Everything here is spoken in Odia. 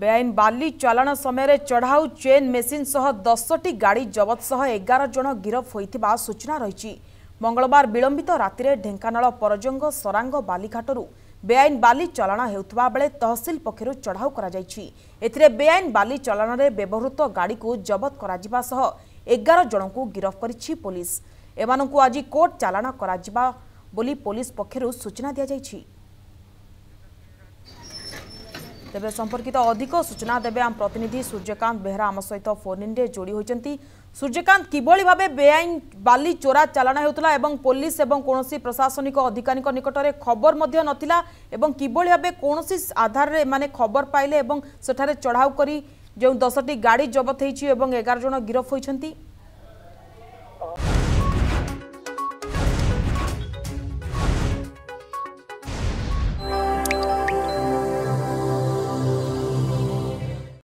ବେଆଇନ ବାଲି ଚାଲାଣ ସମୟରେ ଚଢ଼ାଉ ଚେନ୍ ମେସିନ୍ ସହ ଦଶଟି ଗାଡ଼ି ଜବତ ସହ ଏଗାର ଜଣ ଗିରଫ ହୋଇଥିବା ସୂଚନା ରହିଛି ମଙ୍ଗଳବାର ବିଳମ୍ବିତ ରାତିରେ ଢେଙ୍କାନାଳ ପରଜଙ୍ଗ ସରାଙ୍ଗ ବାଲିଘାଟରୁ ବେଆଇନ ବାଲି ଚାଲାଣ ହେଉଥିବା ବେଳେ ତହସିଲ ପକ୍ଷରୁ ଚଢ଼ାଉ କରାଯାଇଛି ଏଥିରେ ବେଆଇନ ବାଲି ଚାଲାଣରେ ବ୍ୟବହୃତ ଗାଡ଼ିକୁ ଜବତ କରାଯିବା ସହ ଏଗାର ଜଣଙ୍କୁ ଗିରଫ କରିଛି ପୋଲିସ ଏମାନଙ୍କୁ ଆଜି କୋର୍ଟ ଚାଲାଣ କରାଯିବା ବୋଲି ପୋଲିସ ପକ୍ଷରୁ ସୂଚନା ଦିଆଯାଇଛି তেবে সম্পর্কিত অধিক সূচনা দেবে আম প্রতিনিধি সূর্যকান্ত বেহরা আম সহ ফোনিনে যোড়ি হয়েছেন সূর্যকান্ত কিভাবে ভাবে বেআইন বালি চোরা চালাণ হেউলা এবং পুলিশ এবং কোণী প্রশাসনিক অধিকারী নিকটরে খবর মধ্য নথিলা এবং কিভাবে ভাবে কোণী আধারে এমানে খবর পাইলে এবং সেঠারে চড়াও করি যে দশটি গাড়ি জবত হয়েছি এবং এগার জন গিরফ হয়েছেন